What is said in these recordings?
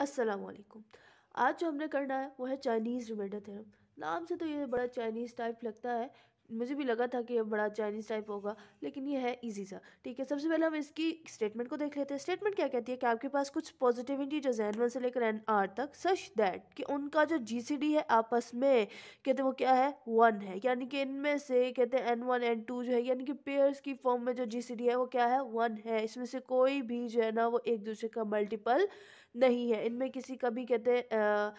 वालेकुम आज जो हमने करना है वो है चाइनीज़ रिमाइंडर थ्योरम नाम से तो ये बड़ा चाइनीज़ टाइप लगता है मुझे भी लगा था कि ये बड़ा चाइनीज़ टाइप होगा लेकिन ये है इजी सा ठीक है सबसे पहले हम इसकी स्टेटमेंट को देख लेते हैं स्टेटमेंट क्या कहती है कि आपके पास कुछ पॉजिटिविटी जो जैन वन से लेकर एन आर तक सच दैट कि उनका जो जी सी डी है आपस में कहते हैं वो क्या है वन है यानी कि इनमें से कहते हैं एन वन एन टू जो है यानी कि पेयर्स की फॉर्म में जो जी सी डी है वो क्या है वन है इसमें से कोई भी जो है ना वो एक दूसरे का मल्टीपल नहीं है इनमें किसी का भी कहते हैं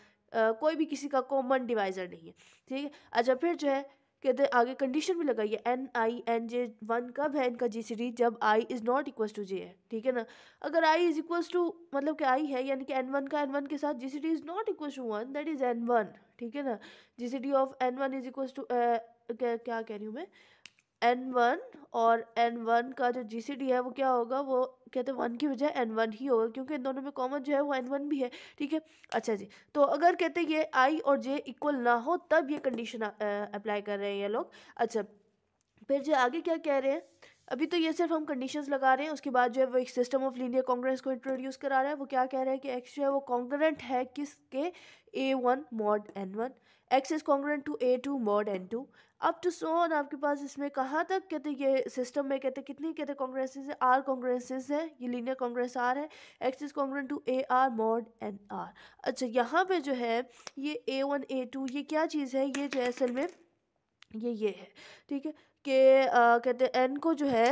कोई भी किसी का कॉमन डिवाइज़र नहीं है ठीक है अच्छा फिर जो है कहते हैं आगे कंडीशन भी लगाइए एन आई एन जे वन कब है इनका जी सी डी जब I is not equal to J है ठीक है ना अगर आई इज़ इक्वल टू मतलब कि आई है यानी कि एन वन का एन वन के साथ G C D is not equal to one that is N one ठीक है ना G C D of N one is equal to क्या कह रही हूँ मैं एन वन और एन वन का जो जी सी डी है वो क्या होगा वो कहते हैं वन की बजाय एन वन ही होगा क्योंकि इन दोनों में कॉमन जो है वो एन वन भी है ठीक है अच्छा जी तो अगर कहते हैं ये आई और जे इक्वल ना हो तब ये कंडीशन अप्लाई कर रहे हैं ये लोग अच्छा फिर जो आगे क्या कह रहे हैं अभी तो ये सिर्फ हम कंडीशंस लगा रहे हैं उसके बाद जो है वो एक सिस्टम ऑफ लीनियर कॉन्ग्रेंस को इंट्रोड्यूस करा रहा है वो क्या कह रहा है कि एक्स जो है वो कॉन्ग्रेंट है किसके A one mod N one X is congruent to A two mod N two up to so on आपके पास इसमें कहाँ तक कहते ये सिस्टम में कहते कितनी कहते कॉन्ग्रेसेज है आर कॉन्ग्रेसेज है ये लीनियर कॉन्ग्रेस आर है X is congruent to A R mod N R अच्छा यहाँ पे जो है ये ए वन ए टू ये क्या चीज़ है ये जो असल में ये ये है ठीक है कि कहते हैं एन को जो है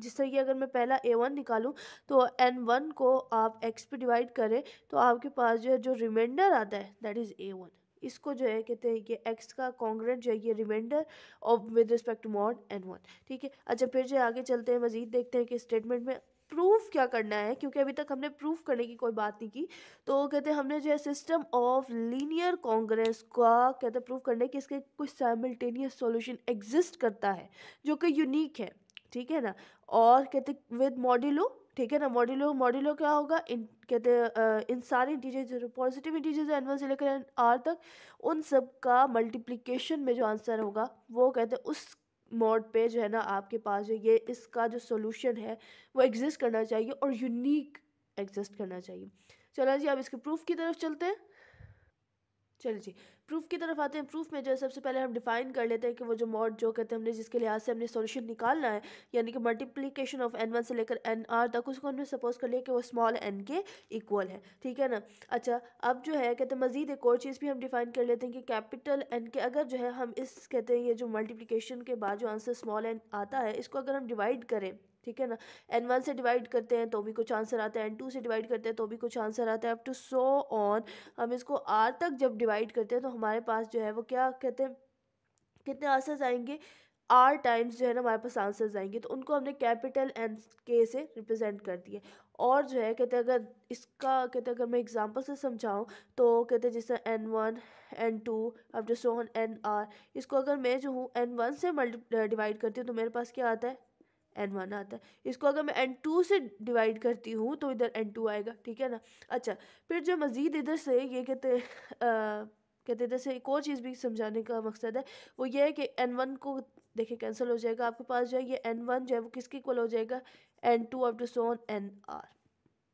जिस तरह की अगर मैं पहला ए वन निकालूँ तो एन वन को आप एक्स पे डिवाइड करें तो आपके पास जो है जो रिमाइंडर आता है दैट इज़ ए वन इसको जो है कहते हैं ये एक्स का कॉन्ग्रेंट जो है ये remainder of with respect to mod N one ठीक है अच्छा फिर जो आगे चलते हैं मजीद देखते हैं कि स्टेटमेंट में प्रूफ क्या करना है क्योंकि अभी तक हमने प्रूफ करने की कोई बात नहीं की तो कहते हैं हमने जो है सिस्टम ऑफ लीनियर कांग्रेस का कहते हैं प्रूफ करने की इसके कुछ साइमल्टेनियस सॉल्यूशन एग्जिस्ट करता है जो कि यूनिक है ठीक है ना और कहते विद मॉड्यूलो ठीक है ना मॉड्यूलो मॉड्यूलो क्या होगा इन कहते हैं इन सारी इंटीजर्स जो पॉजिटिव इंटीजर्स एन वन से लेकर आर तक उन सब का मल्टीप्लिकेशन में जो आंसर होगा वो कहते हैं उस मोड पे जो है ना आपके पास जो ये इसका जो सोल्यूशन है वो एग्जिस्ट करना चाहिए और यूनिक एग्जिस्ट करना चाहिए चलो जी आप इसके प्रूफ की तरफ चलते हैं चलिए जी प्रूफ की तरफ आते हैं प्रूफ में जो है सबसे पहले हम डिफाइन कर लेते हैं कि वो जो मॉड जो कहते हैं हमने जिसके लिहाज से हमने सॉल्यूशन निकालना है यानी कि मल्टीप्लीकेशन ऑफ एन वन से लेकर एन आर तक उसको हमने सपोज कर लिया कि वो स्मॉल एन के इक्वल है ठीक है ना अच्छा अब जो है कहते हैं मजीद एक और चीज़ भी हम डिफाइन कर लेते हैं कि कैपिटल एन के अगर जो है हम इस कहते हैं ये जो मल्टीप्लीकेशन के बाद जो आंसर स्मॉल एन आता है इसको अगर हम डिवाइड करें ठीक है ना एन वन से डिवाइड करते हैं तो भी कुछ आंसर आता है एन टू से डिवाइड करते हैं तो भी कुछ आंसर आता है अप टू सो ऑन हम इसको आर तक जब डिवाइड करते हैं तो हमारे पास जो है वो क्या कहते हैं कितने आंसर्स आएंगे आर टाइम्स जो है ना हमारे पास आंसर्स आएंगे तो उनको हमने कैपिटल एन के से रिप्रेजेंट कर दिया और जो है कहते हैं अगर इसका कहते हैं अगर मैं एग्जांपल से समझाऊं तो कहते हैं जैसे एन वन एन टू अब जो सोन एन आर इसको अगर मैं जो हूँ एन वन से मल्टी डिवाइड करती हूँ तो मेरे पास क्या आता है एन वन आता है इसको अगर मैं एन टू से डिवाइड करती हूँ तो इधर एन टू आएगा ठीक है ना अच्छा फिर जो मज़ीद इधर से ये कहते हैं कहते इधर से एक और चीज़ भी समझाने का मकसद है वो ये है कि एन वन को देखिए कैंसिल हो जाएगा आपके पास जो है ये एन वन जो है वो किसके इक्वल हो जाएगा N two up to so on N are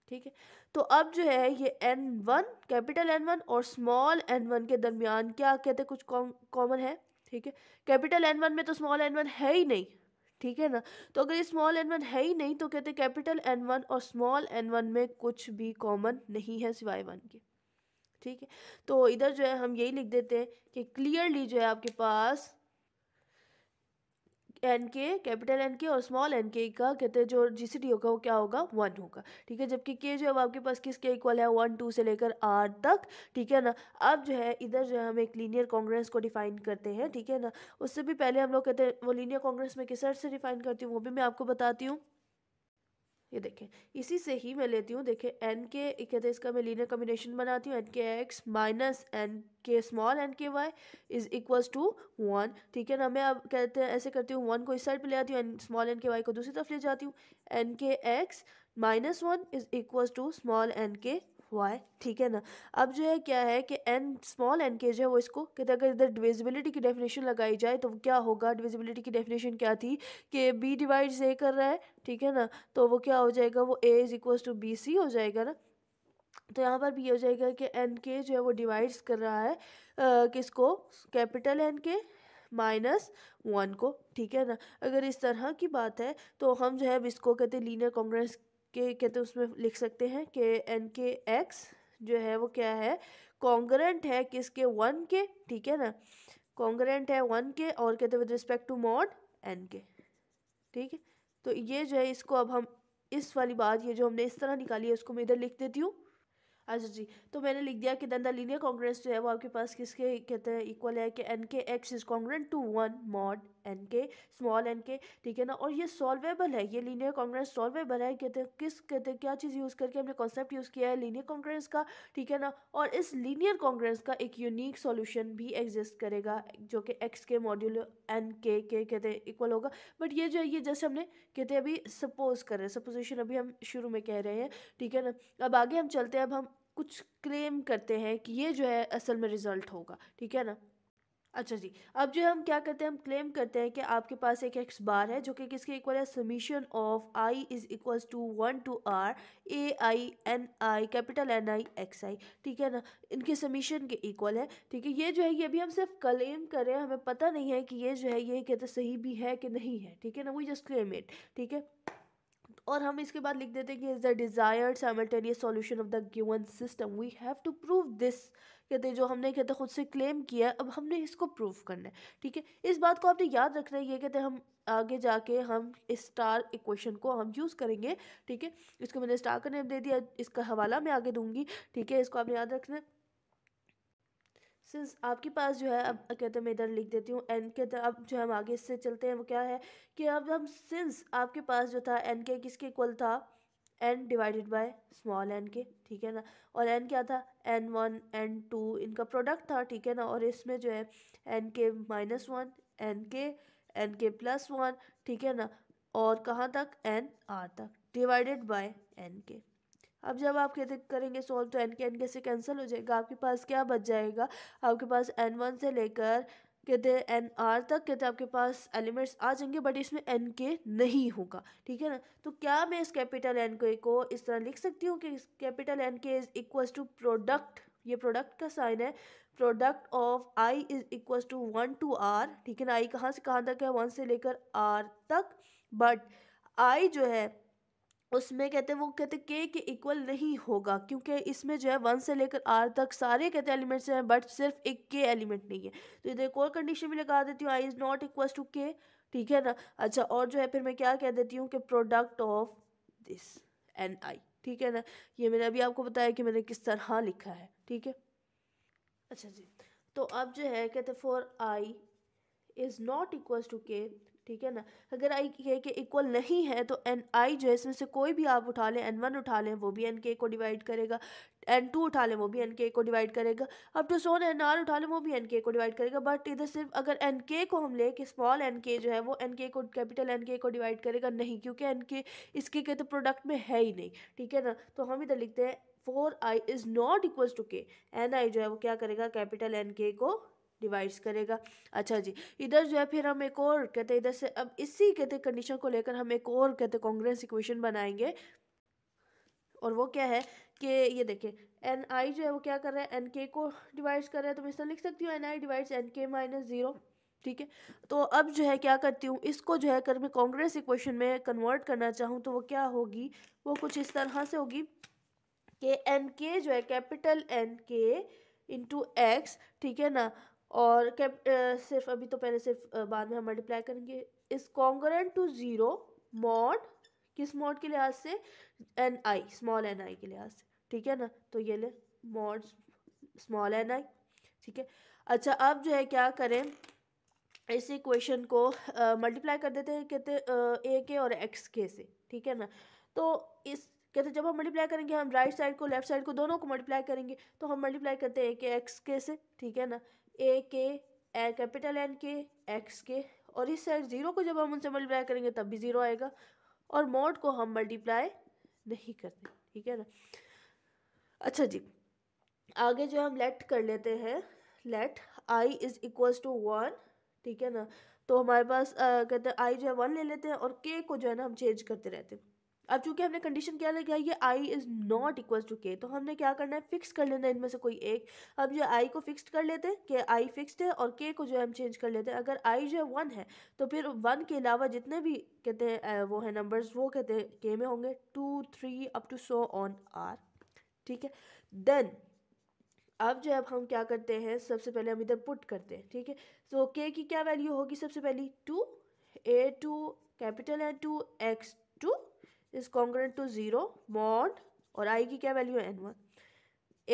ठीक है तो अब जो है ये N one capital N one और स्मॉल एन वन के दरमियान क्या कहते हैं कुछ कॉमन है ठीक है कैपिटल एन वन में तो स्मॉल एन वन है ही नहीं ठीक है ना तो अगर ये स्मॉल एन वन है ही नहीं तो कहते कैपिटल एन वन और स्मॉल एन वन में कुछ भी कॉमन नहीं है सिवाय वन के ठीक है तो इधर जो है हम यही लिख देते हैं कि क्लियरली जो है आपके पास N K capital N K और स्मॉल एन के का कहते हैं जो जी सी डी होगा वो क्या होगा वन होगा ठीक है जबकि के जो है आपके पास किसके इक्वल है वन टू से लेकर आर तक ठीक है ना अब जो है इधर जो है हम एक लीनियर कांग्रेस को डिफाइन करते हैं ठीक है ना उससे भी पहले हम लोग कहते हैं वो लीनियर कांग्रेस में किस से डिफाइन करती हूँ वो भी मैं आपको बताती हूँ ये देखें इसी से ही मैं लेती हूँ देखें एन के कहते हैं इसका मैं लीनियर कम्बिनेशन बनाती हूँ N K X minus N K small N K Y is equals to one ठीक है ना मैं अब कहते हैं ऐसे करती हूँ वन को इस साइड पे ले आती हूँ N small N K Y को दूसरी तरफ ले जाती हूँ N K X minus one is equal to small N K Y ठीक है ना अब जो है क्या है कि एन स्मॉल एन के जो है वो इसको कहते हैं अगर इधर डिविजिबिलिटी की डेफिनेशन लगाई जाए तो क्या होगा डिविजिबिलिटी की डेफिनेशन क्या थी कि बी डिवाइड ए कर रहा है ठीक है ना तो वो क्या हो जाएगा वो A is equal to B C हो जाएगा ना तो यहाँ पर भी हो जाएगा कि एन के जो है वो डिवाइड्स कर रहा है आ, किसको capital N K minus one को ठीक है ना अगर इस तरह की बात है तो हम जो है इसको कहते हैं लीनियर कॉन्ग्रेंस के कहते हैं उसमें लिख सकते हैं कि एन के एक्स जो है वो क्या है कॉन्ग्रेंट है किसके वन के ठीक है ना कॉन्ग्रेंट है वन के और कहते हैं with respect to mod N K ठीक है तो ये जो है इसको अब हम इस वाली बात ये जो हमने इस तरह निकाली है उसको मैं इधर लिख देती हूँ अच्छा जी तो मैंने लिख दिया कि दंदा लीनियर कॉन्ग्रेंस जो है वो आपके पास किसके कहते हैं इक्वल है कि N K X is congruent to one mod N K small N K ठीक है ना और ये सॉल्वेबल है ये लीनियर कॉन्ग्रेंस सॉल्वेबल है कहते हैं किस कहते हैं क्या चीज़ यूज़ करके हमने कॉन्सेप्ट यूज़ किया है लीनियर कॉन्ग्रेंस का ठीक है ना और इस लीनियर कॉन्ग्रेंस का एक यूनिक सॉल्यूशन भी एग्जिस्ट करेगा जो कि एक्स के मॉड्यूल एन के के कहते हैं इक्वल होगा बट ये जो है ये जैसे हमने कहते हैं अभी सपोज कर रहे हैं सपोजिशन अभी हम शुरू में कह रहे हैं ठीक है ना अब आगे हम चलते हैं अब हम कुछ क्लेम करते हैं कि ये जो है असल में रिजल्ट होगा ठीक है ना अच्छा जी अब जो हम क्या करते हैं हम क्लेम करते हैं कि आपके पास एक एक्स बार है जो कि किसके इक्वल है summation of I is equal to one to R A I N I capital N I x I ठीक है ना इनके समीशन के इक्वल है ठीक है ये जो है ये अभी हम सिर्फ क्लेम कर रहे हैं हमें पता नहीं है कि ये जो है ये कहते सही भी है कि नहीं है ठीक है ना वी जस्ट क्लेम इट ठीक है और हम इसके बाद लिख देते हैं कि is the desired simultaneous solution of the given system we have to prove this कहते हैं जो हमने कहते खुद से क्लेम किया है अब हमने इसको प्रूव करना है ठीक है इस बात को आपने याद रखना है ये कहते हैं हम आगे जाके हम इस स्टार इक्वेशन को हम यूज़ करेंगे ठीक है इसको मैंने स्टार का नेम दे दिया इसका हवाला मैं आगे दूंगी ठीक है इसको आपने याद रखना है सिंस आपके पास जो है अब कहते हैं मैं इधर लिख देती हूँ एन के अब जो हम आगे इससे चलते हैं वो क्या है कि अब हम सिंस आपके पास जो था एन के किसके इक्वल था N divided by small N K ठीक है ना और एन क्या था एन वन एन टू इनका प्रोडक्ट था ठीक है ना और इसमें जो है N K minus one N K N K plus one ठीक है ना और कहाँ तक एन आर तक डिवाइडेड बाय एन के अब जब आप करेंगे सोल्व तो एन के एन कैसे कैंसिल हो जाएगा आपके पास क्या बच जाएगा आपके पास एन वन से लेकर कहते हैं एन आर तक कहते हैं आपके पास एलिमेंट्स आ जाएंगे बट इसमें एन के नहीं होगा ठीक है ना तो क्या मैं इस कैपिटल एन के को इस तरह लिख सकती हूँ कि capital N K is equal to product ये प्रोडक्ट का साइन है product of I is equal to one to R ठीक है ना आई कहाँ से कहाँ तक है वन से लेकर आर तक बट आई जो है उसमें कहते हैं वो कहते हैं के के इक्वल नहीं होगा क्योंकि इसमें जो है वन से लेकर आर तक सारे कहते हैं एलिमेंट्स हैं बट सिर्फ एक के एलिमेंट नहीं है तो इधर एक और कंडीशन भी लगा देती हूँ I is not equal to K ठीक है ना अच्छा और जो है फिर मैं क्या कह देती हूँ कि प्रोडक्ट ऑफ दिस एन आई ठीक है ना ये मैंने अभी आपको बताया कि मैंने किस तरह लिखा है ठीक है अच्छा जी तो अब जो है कहते for I is not equal to K ठीक है ना अगर आई के के इक्वल नहीं है तो एन आई जो है इसमें से कोई भी आप उठा लें एन वन उठा लें वो भी एन के को डिवाइड करेगा एन टू उठा लें वो भी एन के को डिवाइड करेगा अब टू सोन एन आर उठा लें वो भी एन के को डिवाइड करेगा बट इधर सिर्फ अगर एन के को हम लें कि स्मॉल एन के जो है वो एन के को कैपिटल एन के को डिवाइड करेगा नहीं क्योंकि एन के इसके के तो प्रोडक्ट में है ही नहीं ठीक है ना तो हम इधर लिखते हैं for I is not equals to K N I जो है वो क्या करेगा कैपिटल एन के को डिवाइड्स करेगा अच्छा जी इधर जो है फिर हम एक और कहते हैं इधर से अब इसी कहते कंडीशन को लेकर हम एक और कहते कांग्रेस इक्वेशन बनाएंगे और वो क्या है कि ये देखें एन आई जो है वो क्या कर रहा है एन के को डिवाइड्स कर रहा है तो मैं इस तरह लिख सकती हूँ N I divides N K minus zero ठीक है तो अब जो है क्या करती हूँ इसको जो है अगर मैं कांग्रेस इक्वेशन में कन्वर्ट करना चाहूँ तो वो क्या होगी वो कुछ इस तरह से होगी कि एन के जो है capital N K into X ठीक है ना और कैप सिर्फ अभी तो पहले सिर्फ बाद में हम मल्टीप्लाई करेंगे इस कॉन्ग्रेंट टू ज़ीरो मॉड किस मॉड के लिहाज से N I small N I के लिहाज से ठीक है ना तो ये ले मॉड स्मॉल एन आई ठीक है अच्छा अब जो है क्या करें इस इक्वेशन को मल्टीप्लाई कर देते हैं कहते ए के और एक्स के से ठीक है ना तो इस कहते जब हम मल्टीप्लाई करेंगे हम राइट साइड को लेफ्ट साइड को दोनों को मल्टीप्लाई करेंगे तो हम मल्टीप्लाई करते हैं ए के एक्स के से ठीक है ना A K A capital N K X K और इस साइड ज़ीरो को जब हम उनसे मल्टीप्लाई करेंगे तब भी ज़ीरो आएगा और मोड को हम मल्टीप्लाई नहीं करते ठीक है ना अच्छा जी आगे जो हम लेट कर लेते हैं let I is equals to one ठीक है ना तो हमारे पास आ, कहते हैं आई जो है वन ले लेते हैं और के को जो है ना हम चेंज करते रहते हैं अब चूंकि हमने कंडीशन क्या लगाया ये I is not equal to K तो हमने क्या करना है फिक्स कर लेना है इनमें से कोई एक अब जो आई को फिक्स कर लेते हैं कि आई फिक्स्ड है और के को जो है हम चेंज कर लेते हैं अगर आई जो है वन है तो फिर वन के अलावा जितने भी कहते हैं वो है नंबर्स वो कहते हैं के में होंगे two three up to so on R ठीक है देन अब जो है हम क्या करते हैं सबसे पहले हम इधर पुट करते हैं ठीक है सो के की क्या वैल्यू होगी सबसे पहली टू ए टू कैपिटल है two X two is congruent to zero mod और आई की क्या वैल्यू है N one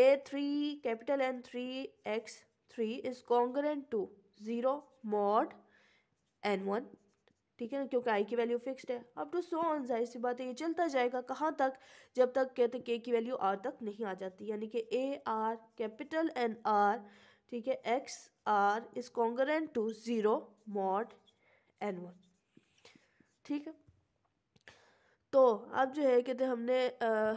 A three capital N three X three is congruent to zero mod N one ठीक है ना क्योंकि आई की वैल्यू फिक्स्ड है अब टू सो ऑन जाहिर सी बात है ये चलता जाएगा कहाँ तक जब तक कहते के की वैल्यू आर तक नहीं आ जाती यानी कि A R capital N are ठीक है X R is congruent to zero mod N one ठीक है तो अब जो है कहते तो हमने आ,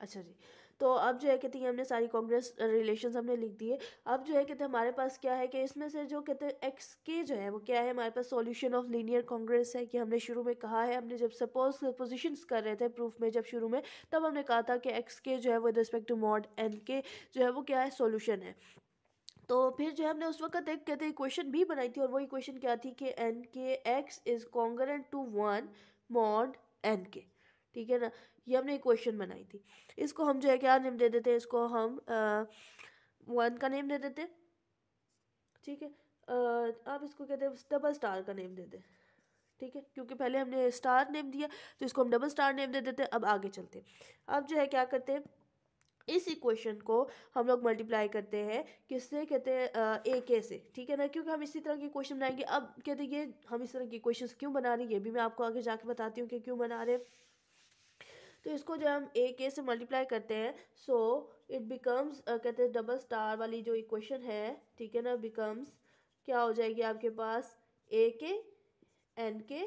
अच्छा जी तो अब जो है कहते तो हैं हमने सारी कांग्रेस रिलेशन हमने लिख दिए अब जो है कहते तो हमारे पास क्या है कि इसमें से जो कहते हैं एक्स के जो है वो क्या है हमारे पास सॉल्यूशन ऑफ लीनियर कांग्रेस है कि हमने शुरू में कहा है हमने जब सपोज पोजीशंस कर रहे थे प्रूफ में जब शुरू में तब हमने कहा था कि एक्स के जो है with respect to mod N K जो है वो क्या है सोल्यूशन है तो फिर जो है हमने उस वक्त एक कहते हैं क्वेश्चन भी बनाई थी और वही क्वेश्चन क्या थी कि N K X is congruent to one mod N K ठीक है ना ये हमने एक क्वेश्चन बनाई थी इसको हम जो है क्या नेम दे देते हैं इसको हम वन का नेम दे देते ठीक है आप इसको कहते हैं डबल स्टार का नेम दे दें ठीक है क्योंकि पहले हमने स्टार नेम दिया तो इसको हम डबल स्टार नेम दे देते हैं अब आगे चलते हैं अब जो है क्या करते हैं इस इक्वेशन को हम लोग मल्टीप्लाई करते हैं किससे कहते हैं ए के से ठीक है ना क्योंकि हम इसी तरह के क्वेश्चन बनाएंगे अब कहते हैं ये हम इस तरह के क्वेश्चन क्यों बना रहे हैं ये भी मैं आपको आगे जाके बताती हूँ कि क्यों बना रहे तो इसको जब हम ए के से मल्टीप्लाई करते हैं सो इट बिकम्स कहते हैं डबल स्टार वाली जो इक्वेशन है ठीक है ना बिकम्स क्या हो जाएगी आपके पास ए के एन के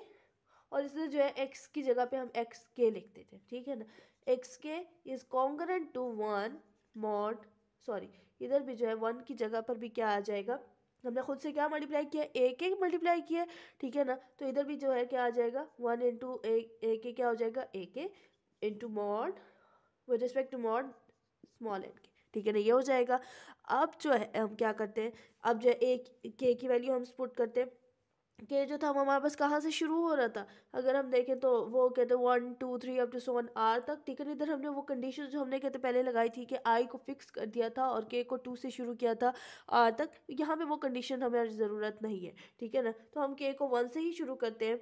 और इसलिए जो है एक्स की जगह पे हम एक्स के लिखते थे ठीक है ना X K is congruent to one mod sorry इधर भी जो है वन की जगह पर भी क्या आ जाएगा हमने खुद से क्या मल्टीप्लाई किया ए के मल्टीप्लाई किया ठीक है ना तो इधर भी जो है क्या आ जाएगा वन इंटू ए के क्या हो जाएगा A K into mod with respect to mod small N K ठीक है ना ये हो जाएगा अब जो है हम क्या करते हैं अब जो है ए के की वैल्यू हम स्पुट करते हैं के जो था वो हमारे पास कहाँ से शुरू हो रहा था अगर हम देखें तो वो कहते one two three up to so on R तक ठीक है तो इधर हमने वो कंडीशन जो हमने कहते पहले लगाई थी कि आई को फिक्स कर दिया था और के को टू से शुरू किया था आर तक यहाँ पे वो कंडीशन हमें ज़रूरत नहीं है ठीक है ना तो हम के को वन से ही शुरू करते हैं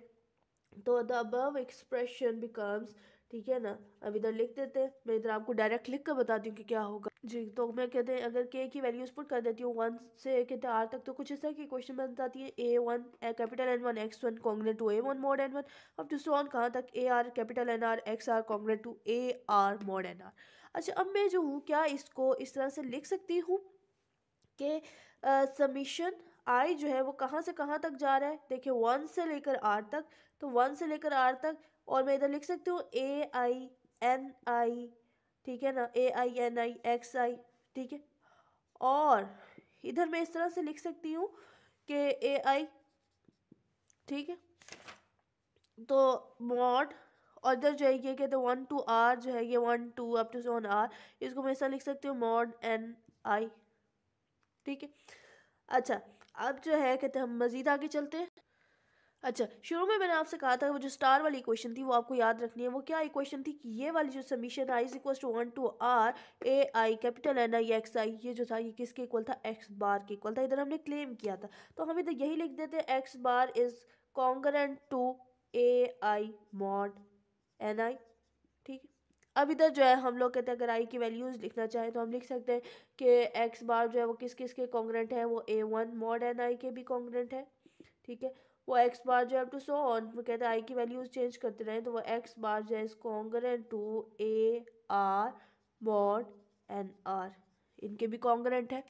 तो द अबव एक्सप्रेशन बिकम्स ठीक है ना अब इधर लिख देते हैं मैं इधर आपको डायरेक्ट लिख कर बताती हूँ कि क्या होगा जी तो मैं कहते हैं अगर के की वैल्यूज पुट कर देती हूँ वन से कहते हैं आर तक तो कुछ इस तरह की क्वेश्चन बन जाती है ए one capital N one X one congruent to A one mod N one अब टू सॉन कहाँ तक A R capital N R X R congruent to A R mod N R अच्छा अब मैं जो हूँ क्या इसको इस तरह से लिख सकती हूँ कि समीशन आई जो है वो कहाँ से कहाँ तक जा रहा है देखिए वन से लेकर आर तक तो वन से लेकर आर तक और मैं इधर लिख सकती हूँ ए आई एन आई ठीक है ना ए I N I x I ठीक है और इधर मैं इस तरह से लिख सकती हूँ कि ए आई ठीक है तो मॉड और इधर तो जो है ये कहते वन टू आर जो है ये one two up to seven R इसको मैं ऐसा लिख सकती हूँ मॉड एन आई ठीक है अच्छा अब जो है कहते हैं हम मज़ीद आगे चलते हैं अच्छा शुरू में मैंने आपसे कहा था वो जो स्टार वाली इक्वेशन थी वो आपको याद रखनी है वो क्या इक्वेशन थी कि ये वाली जो submission I is equal to one to R A I capital N I x आई ये जो था ये किसके इक्वल था एक्स बार के इक्वल था इधर हमने क्लेम किया था तो हम इधर यही लिख देते हैं X bar is congruent to A I mod N आई ठीक है अब इधर जो है हम लोग कहते हैं अगर आई की वैल्यूज़ लिखना चाहें तो हम लिख सकते हैं कि एक्स बार जो है वो किस किस के कॉन्ग्रेंट है वो A one mod N I के भी कॉन्ग्रेंट है ठीक है वो एक्स बार जो है टू सो ऑन वो कहते हैं आई की वैल्यूज चेंज करते रहें तो वो एक्स बार जो है इसको congruent to A R mod N R इनके भी कॉन्ग्रेंट है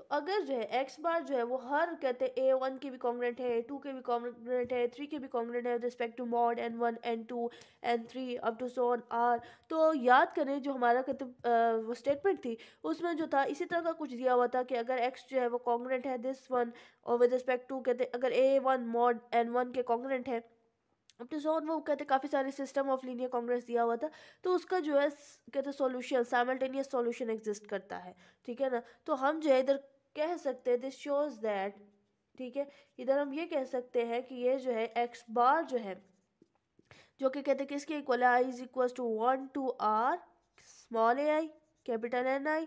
तो अगर जो है एक्स बार जो है वो हर कहते हैं ए वन के भी कॉन्ग्रेंट है ए टू के भी कॉन्ग्रेंट है थ्री के भी कॉन्ग्रेंट है with respect to mod N one N two N three up to so on R तो याद करें जो हमारा कहते वो स्टेटमेंट थी उसमें जो था इसी तरह का कुछ दिया हुआ था कि अगर एक्स जो है वो कॉन्ग्रेंट है दिस वन और विद रिस्पेक्ट टू कहते अगर a one mod N one के कॉन्ग्रेंट है अब तो सॉन वो कहते काफ़ी सारे सिस्टम ऑफ लीनियर कांग्रेस दिया हुआ था तो उसका जो है कहते सॉल्यूशन साइमल्टेनियस सॉल्यूशन एग्जिस्ट करता है ठीक है ना तो हम जो है इधर कह सकते हैं दिस शोज दैट ठीक है इधर हम ये कह सकते हैं कि ये जो है एक्स बार जो है जो कि कहते हैं किसके इक्वल है i is equal to one to r small a I capital N I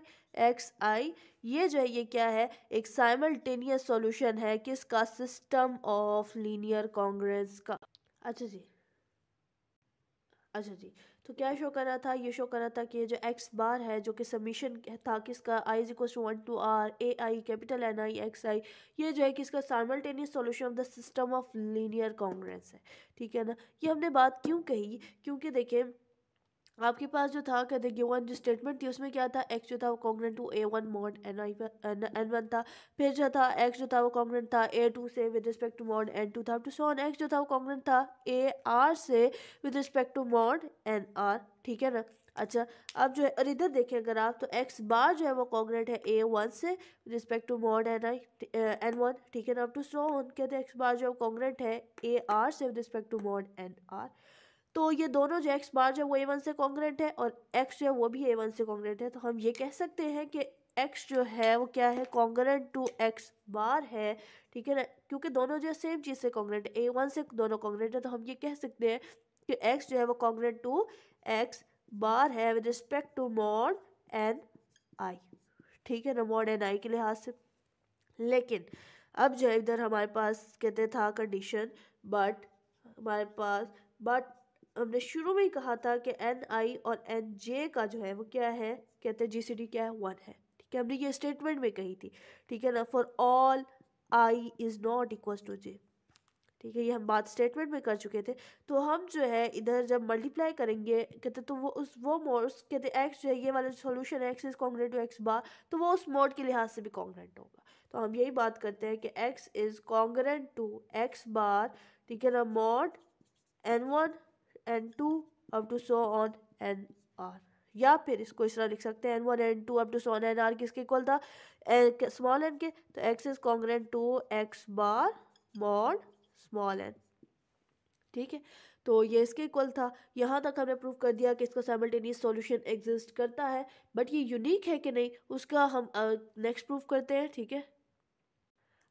x आई ये जो है ये क्या है एक साइमल्टेनियस सॉल्यूशन है किसका सिस्टम ऑफ लीनियर कांग्रेस का अच्छा जी अच्छा जी तो क्या शो कर रहा था ये शो कर रहा था कि जो एक्स बार है जो कि सबमिशन था किसका i is equal to one to R A I capital N I x आई ये जो है कि इसका simultaneous solution of the system of linear Congress है ठीक है ना ये हमने बात क्यों कही क्योंकि देखें आपके पास जो था कहते हैं गिवन जो स्टेटमेंट थी उसमें क्या था एक्स जो था वो congruent to A one mod N I n one था फिर जो था एक्स जो था वो कॉन्ग्रेंट था ए टू से with respect to mod N two था टू सॉन एक्स जो था वो कॉन्ग्रेंट था ए आर से with respect to mod N R ठीक है ना अच्छा अब जो है और इधर देखें अगर आप तो एक्स बार जो है वो कॉन्ग्रेट है ए वन से respect to mod N I n one ठीक है ना अब टू सो कहते हैं एक्स बार जो है कॉन्ग्रेट है ए आर से respect to mod N r तो ये दोनों जो एक्स बार जो वो ए वन से कॉन्ग्रेंट है और एक्स जो है वो भी ए वन से कॉन्ग्रेंट है तो हम ये कह सकते हैं कि एक्स जो है वो क्या है कॉन्ग्रेंट टू एक्स बार है ठीक है ना क्योंकि दोनों जो है सेम चीज़ से कॉन्ग्रेंट ए वन से दोनों कॉन्ग्रेंट है तो हम ये कह सकते हैं कि एक्स जो है वो कॉन्ग्रेंट टू एक्स बार है with respect to mod N आई ठीक है ना मॉड एन आई के लिहाज से लेकिन अब जो है इधर हमारे पास कहते था कंडीशन बट हमारे पास बट हमने शुरू में ही कहा था कि एन आई और एन जे का जो है वो क्या है कहते हैं जी सी डी क्या है वन है ठीक है हमने ये स्टेटमेंट में कही थी ठीक है ना for all i is not equal to j ठीक है ये हम बात स्टेटमेंट में कर चुके थे तो हम जो है इधर जब मल्टीप्लाई करेंगे कहते तो वो उस वो मोड कहते एक्स जो है ये वाला solution x is congruent to x bar तो वो उस मोड के लिहाज से भी कॉन्ग्रेंट होगा तो हम यही बात करते हैं कि x is congruent to x bar ठीक है ना mod n one N two up to so on n r या फिर इसको इस तरह लिख सकते हैं n one N two up to so on n r किसके इक्वल था स्मॉल एन के तो x is congruent to x bar mod small n ठीक है तो ये इसके इक्वल था यहाँ तक हमने प्रूव कर दिया कि इसका साइमल्टेनियस सॉल्यूशन एग्जिस्ट करता है बट ये यूनिक है कि नहीं उसका हम नेक्स्ट प्रूव करते हैं ठीक है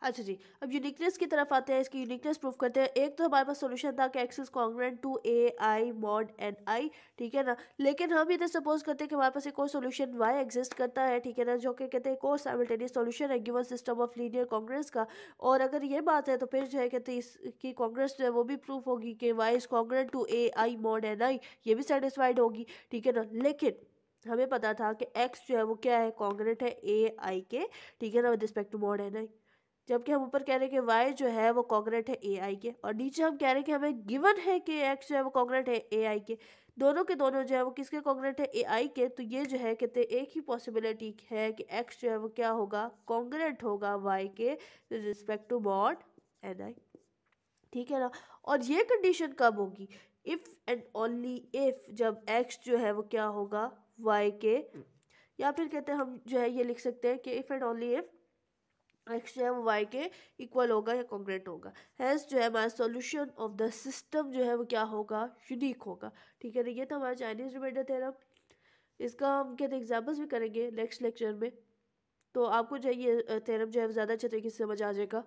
अच्छा जी अब यूनिकनेस की तरफ आते हैं इसकी यूनिकनेस प्रूफ करते हैं एक तो हमारे पास सोल्यूशन था कि x is congruent to A I mod N आई ठीक है ना लेकिन हम इधर सपोज करते हैं कि हमारे पास एक और सोल्यूशन वाई एग्जिस्ट करता है ठीक है ना जो कि कहते हैं एक और साइमल्टेनियस सोल्यूशन है given system of linear congruences का और अगर ये बात है तो फिर जो है कहते तो हैं इसकी कांग्रेस जो है वो भी प्रूफ होगी कि y is congruent to A I mod N i ये भी सेटिस्फाइड होगी ठीक है ना लेकिन हमें पता था कि एक्स जो है वो क्या है कॉन्ग्रेंट है ए आई के ठीक है ना with respect to mod N i जबकि हम ऊपर कह रहे हैं कि वाई जो है वो कॉन्ग्रेट है ए आई के और नीचे हम कह रहे हैं कि हमें गिवन है कि एक्स जो है वो कॉन्ग्रेट है ए आई के दोनों के दोनों जो है वो किसके कॉन्ग्रेट है ए आई के तो ये जो है कहते हैं एक ही पॉसिबिलिटी है कि एक्स जो है वो क्या होगा कॉन्ग्रेट होगा वाई के रिस्पेक्ट टू बॉड एन आई ठीक है ना और ये कंडीशन कब होगी इफ़ एंड ओनली इफ़ जब एक्स जो है वो क्या होगा वाई के या फिर कहते हैं हम जो है ये लिख सकते हैं कि if and only if x जो है वो वाई के इक्वल होगा या कॉन्ग्रेट होगा हैंस जो है हमारा सॉल्यूशन ऑफ द सिस्टम जो है वो क्या होगा यूनिक होगा ठीक है ना ये था तो हमारा चाइनीज रिमाइंडर थेरम इसका हम कहते तो एग्जाम्पल्स भी करेंगे नेक्स्ट लेक्चर में तो आपको जो है ये थेरम जो है ज़्यादा अच्छे तरीके से समझ आ जाएगा